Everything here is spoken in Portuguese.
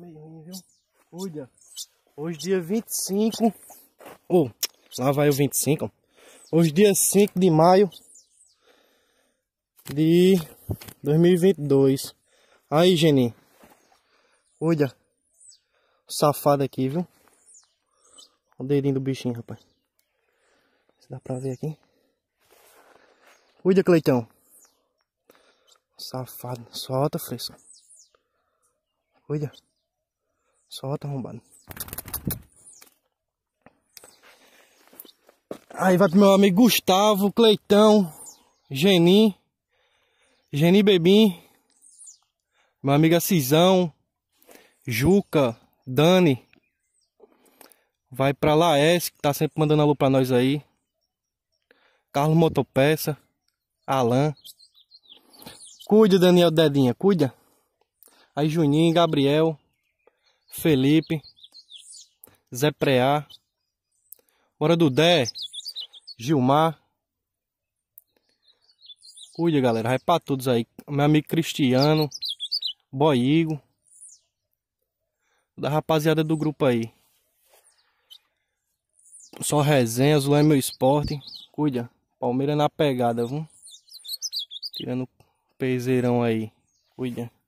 meio ruim, viu? Cuida. Hoje dia 25. oh, lá vai o 25. Hoje dia 5 de maio de 2022. Aí, Geninho. Olha, Safado aqui, viu? Olha o dedinho do bichinho, rapaz. Se dá pra ver aqui. Cuida, Cleitão. Safado. Solta, fresco. Cuida. Solta, tá arrombado. Aí vai pro meu amigo Gustavo, Cleitão, Geni, Geni Bebim, meu amigo Cisão, Juca, Dani. Vai pra Laes, que tá sempre mandando alô pra nós aí. Carlos Motopeça, Alan. Cuida, Daniel Dedinha, cuida. Aí Juninho, Gabriel. Felipe, Zé Preá, Hora do Dé, Gilmar. cuida galera. Vai pra todos aí. Meu amigo Cristiano, Boigo, da rapaziada do grupo aí. Só resenha, azul é meu esporte. Cuida, Palmeira é na pegada, viu? Tirando o peseirão aí. Cuida.